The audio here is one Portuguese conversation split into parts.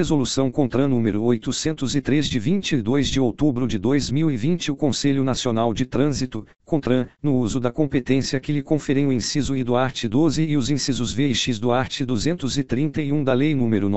Resolução contra número 803 de 22 de outubro de 2020 O Conselho Nacional de Trânsito, CONTRAN, no uso da competência que lhe conferem o inciso I do art. 12 e os incisos V e X do art. 231 da Lei nº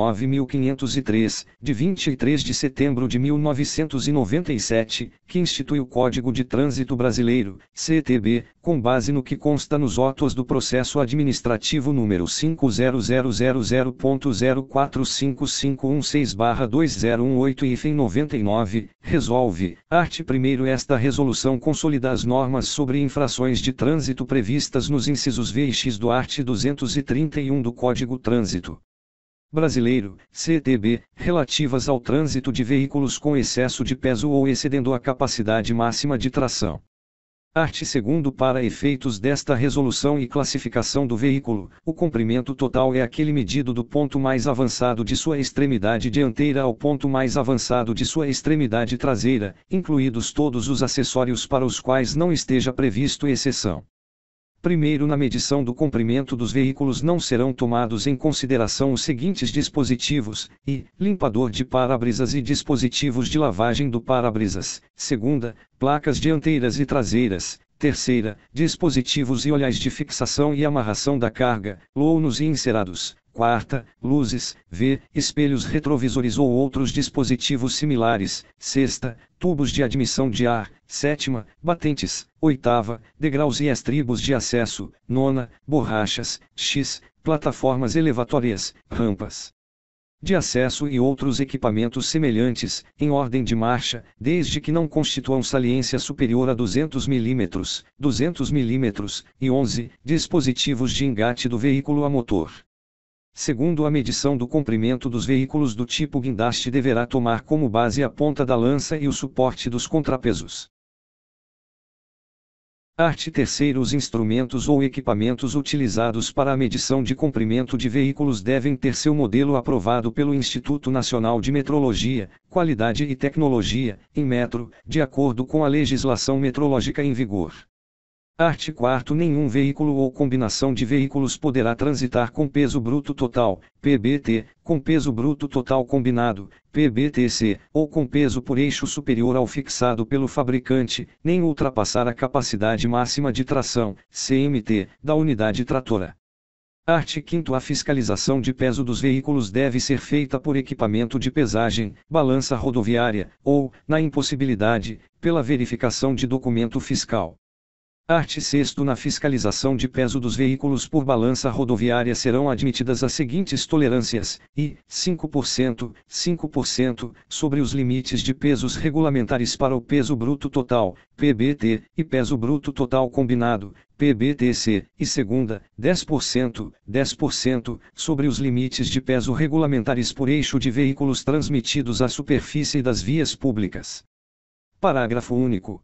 9.503, de 23 de setembro de 1997, que institui o Código de Trânsito Brasileiro, CTB, com base no que consta nos autos do processo administrativo número 50000045516 2018 e 99, resolve, art. 1 Esta resolução consolida as normas normas sobre infrações de trânsito previstas nos incisos V e X do art. 231 do Código Trânsito Brasileiro, CTB, relativas ao trânsito de veículos com excesso de peso ou excedendo a capacidade máxima de tração. Art. 2 Para efeitos desta resolução e classificação do veículo, o comprimento total é aquele medido do ponto mais avançado de sua extremidade dianteira ao ponto mais avançado de sua extremidade traseira, incluídos todos os acessórios para os quais não esteja previsto exceção. Primeiro, na medição do comprimento dos veículos não serão tomados em consideração os seguintes dispositivos: e limpador de para-brisas e dispositivos de lavagem do para-brisas. Segunda, placas dianteiras e traseiras. Terceira, dispositivos e olhais de fixação e amarração da carga, lounos e encerados. Quarta, luzes, V, espelhos retrovisores ou outros dispositivos similares. Sexta, tubos de admissão de ar. Sétima, batentes. Oitava, degraus e estribos de acesso. Nona, borrachas. X, plataformas elevatórias, rampas de acesso e outros equipamentos semelhantes, em ordem de marcha, desde que não constituam saliência superior a 200 mm, 200 mm e 11 dispositivos de engate do veículo a motor. Segundo a medição do comprimento dos veículos do tipo guindaste deverá tomar como base a ponta da lança e o suporte dos contrapesos. Arte terceiro Os instrumentos ou equipamentos utilizados para a medição de comprimento de veículos devem ter seu modelo aprovado pelo Instituto Nacional de Metrologia, Qualidade e Tecnologia, em metro, de acordo com a legislação metrológica em vigor. Art. 4 Nenhum veículo ou combinação de veículos poderá transitar com peso bruto total, PBT, com peso bruto total combinado, PBTC, ou com peso por eixo superior ao fixado pelo fabricante, nem ultrapassar a capacidade máxima de tração, CMT, da unidade tratora. Art. 5 A fiscalização de peso dos veículos deve ser feita por equipamento de pesagem, balança rodoviária, ou, na impossibilidade, pela verificação de documento fiscal. Art 6 Na fiscalização de peso dos veículos por balança rodoviária serão admitidas as seguintes tolerâncias, I, 5%, 5%, sobre os limites de pesos regulamentares para o peso bruto total, PBT, e peso bruto total combinado, PBTC, e segunda, 10%, 10%, sobre os limites de peso regulamentares por eixo de veículos transmitidos à superfície das vias públicas. Parágrafo único.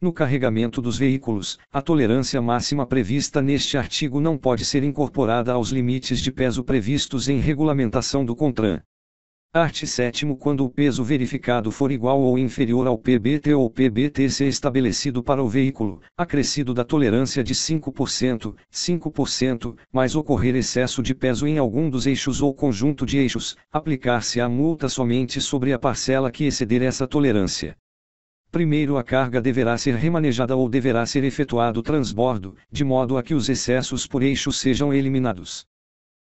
No carregamento dos veículos, a tolerância máxima prevista neste artigo não pode ser incorporada aos limites de peso previstos em regulamentação do CONTRAN. Art. 7 Quando o peso verificado for igual ou inferior ao PBT ou PBTC estabelecido para o veículo, acrescido da tolerância de 5%, 5%, mas ocorrer excesso de peso em algum dos eixos ou conjunto de eixos, aplicar-se a multa somente sobre a parcela que exceder essa tolerância. Primeiro a carga deverá ser remanejada ou deverá ser efetuado transbordo, de modo a que os excessos por eixo sejam eliminados.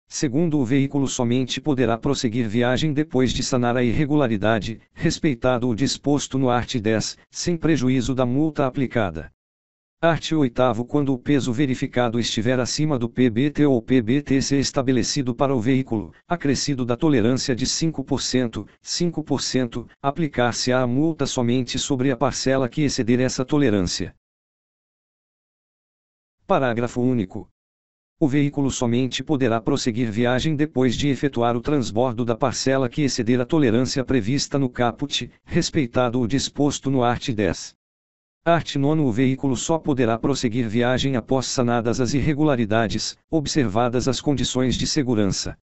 Segundo, o veículo somente poderá prosseguir viagem depois de sanar a irregularidade, respeitado o disposto no art. 10, sem prejuízo da multa aplicada. Art 8 Quando o peso verificado estiver acima do PBT ou PBTC estabelecido para o veículo, acrescido da tolerância de 5%, 5%, aplicar-se-á a multa somente sobre a parcela que exceder essa tolerância. Parágrafo único. O veículo somente poderá prosseguir viagem depois de efetuar o transbordo da parcela que exceder a tolerância prevista no caput, respeitado o disposto no art. 10. Art 9 O veículo só poderá prosseguir viagem após sanadas as irregularidades, observadas as condições de segurança.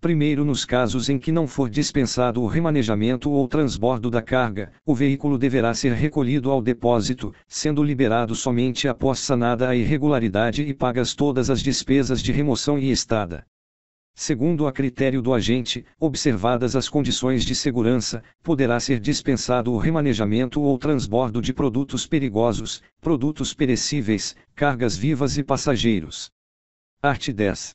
Primeiro, nos casos em que não for dispensado o remanejamento ou transbordo da carga, o veículo deverá ser recolhido ao depósito, sendo liberado somente após sanada a irregularidade e pagas todas as despesas de remoção e estada segundo a critério do agente, observadas as condições de segurança, poderá ser dispensado o remanejamento ou transbordo de produtos perigosos, produtos perecíveis, cargas vivas e passageiros. Art. 10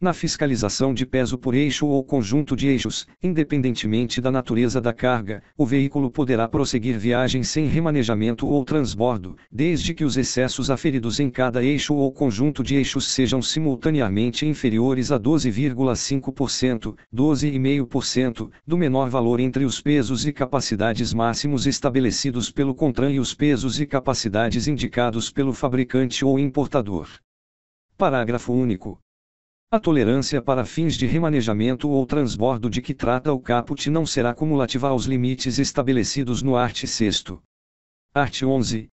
na fiscalização de peso por eixo ou conjunto de eixos, independentemente da natureza da carga, o veículo poderá prosseguir viagem sem remanejamento ou transbordo, desde que os excessos aferidos em cada eixo ou conjunto de eixos sejam simultaneamente inferiores a 12,5%, 12,5%, do menor valor entre os pesos e capacidades máximos estabelecidos pelo CONTRAN e os pesos e capacidades indicados pelo fabricante ou importador. Parágrafo único. A tolerância para fins de remanejamento ou transbordo de que trata o caput não será cumulativa aos limites estabelecidos no art. 6. Art. 11.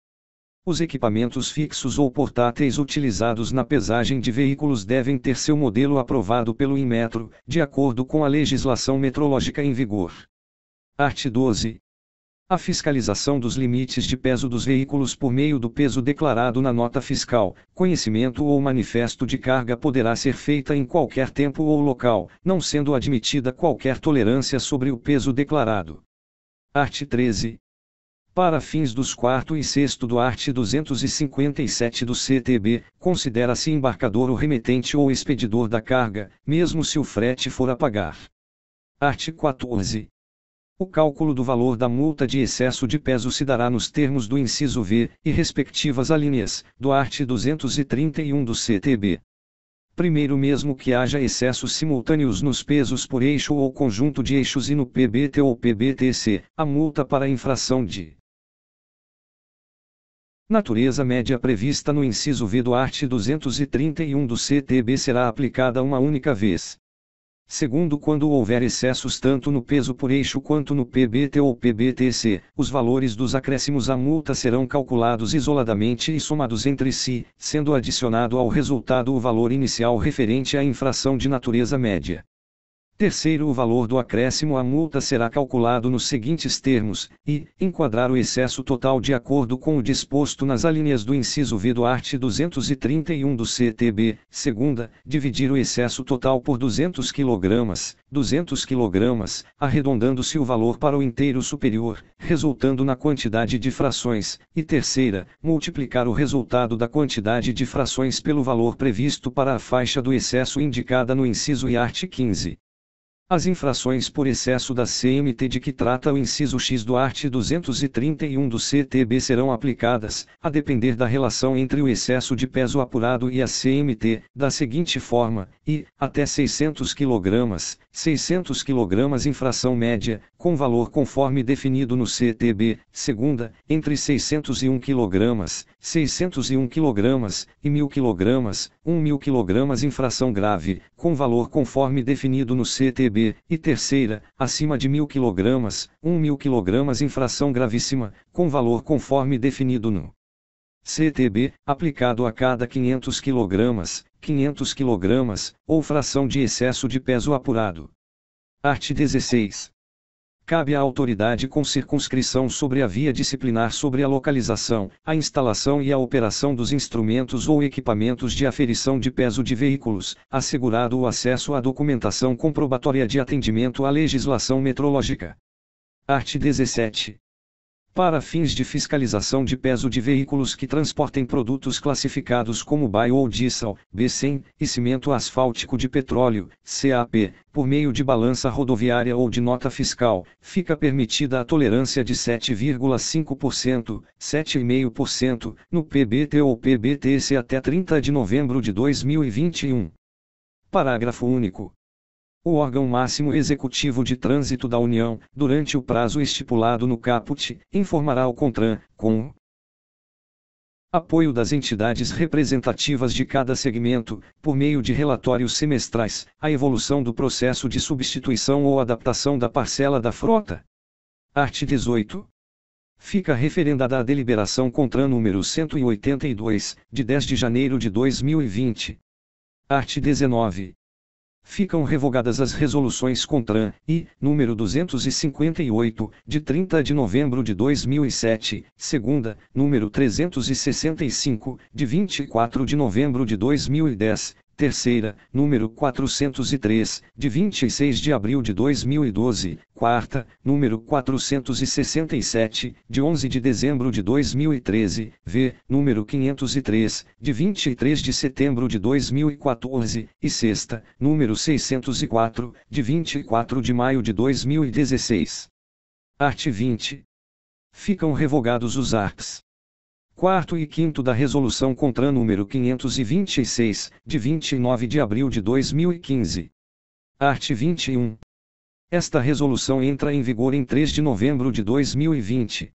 Os equipamentos fixos ou portáteis utilizados na pesagem de veículos devem ter seu modelo aprovado pelo Inmetro, de acordo com a legislação metrológica em vigor. Art. 12. A fiscalização dos limites de peso dos veículos por meio do peso declarado na nota fiscal, conhecimento ou manifesto de carga poderá ser feita em qualquer tempo ou local, não sendo admitida qualquer tolerância sobre o peso declarado. Art. 13. Para fins dos 4 e 6 do art. 257 do CTB, considera-se embarcador o remetente ou expedidor da carga, mesmo se o frete for a pagar. Art. 14. O cálculo do valor da multa de excesso de peso se dará nos termos do inciso V e respectivas alíneas do art. 231 do CTB. Primeiro mesmo que haja excessos simultâneos nos pesos por eixo ou conjunto de eixos e no PBT ou PBTC, a multa para infração de natureza média prevista no inciso V do art. 231 do CTB será aplicada uma única vez. Segundo, quando houver excessos tanto no peso por eixo quanto no PBT ou PBTC, os valores dos acréscimos à multa serão calculados isoladamente e somados entre si, sendo adicionado ao resultado o valor inicial referente à infração de natureza média. Terceiro, o valor do acréscimo à multa será calculado nos seguintes termos, e, enquadrar o excesso total de acordo com o disposto nas alíneas do inciso V do art. 231 do CTB. Segunda, dividir o excesso total por 200 kg, 200 kg, arredondando-se o valor para o inteiro superior, resultando na quantidade de frações. E terceira, multiplicar o resultado da quantidade de frações pelo valor previsto para a faixa do excesso indicada no inciso e art. 15. As infrações por excesso da CMT de que trata o inciso X do art. 231 do CTB serão aplicadas, a depender da relação entre o excesso de peso apurado e a CMT, da seguinte forma, e, até 600 kg, 600 kg infração média, com valor conforme definido no CTB, segunda, entre 601 kg, 601 kg e 1000 kg, 1.000 kg infração grave, com valor conforme definido no CTB, e terceira, acima de 1.000 kg, 1.000 kg infração gravíssima, com valor conforme definido no CTB, aplicado a cada 500 kg, 500 kg, ou fração de excesso de peso apurado. Art. 16. Cabe à autoridade com circunscrição sobre a via disciplinar sobre a localização, a instalação e a operação dos instrumentos ou equipamentos de aferição de peso de veículos, assegurado o acesso à documentação comprobatória de atendimento à legislação metrológica. Art. 17 para fins de fiscalização de peso de veículos que transportem produtos classificados como bio ou diesel, B100, e cimento asfáltico de petróleo, CAP, por meio de balança rodoviária ou de nota fiscal, fica permitida a tolerância de 7,5%, 7,5%, no PBT ou PBTC até 30 de novembro de 2021. Parágrafo único o órgão máximo executivo de trânsito da União, durante o prazo estipulado no caput, informará ao CONTRAN, com apoio das entidades representativas de cada segmento, por meio de relatórios semestrais, a evolução do processo de substituição ou adaptação da parcela da frota. Art. 18. Fica referendada a deliberação CONTRAN número 182, de 10 de janeiro de 2020. Art. 19. Ficam revogadas as resoluções CONTRAN e número 258 de 30 de novembro de 2007, segunda, número 365 de 24 de novembro de 2010, terceira, número 403, de 26 de abril de 2012, quarta, número 467, de 11 de dezembro de 2013, V, número 503, de 23 de setembro de 2014, e sexta, número 604, de 24 de maio de 2016. Art. 20. Ficam revogados os arts. 4 e 5 da Resolução CONTRAN número 526, de 29 de abril de 2015. Art. 21. Esta resolução entra em vigor em 3 de novembro de 2020.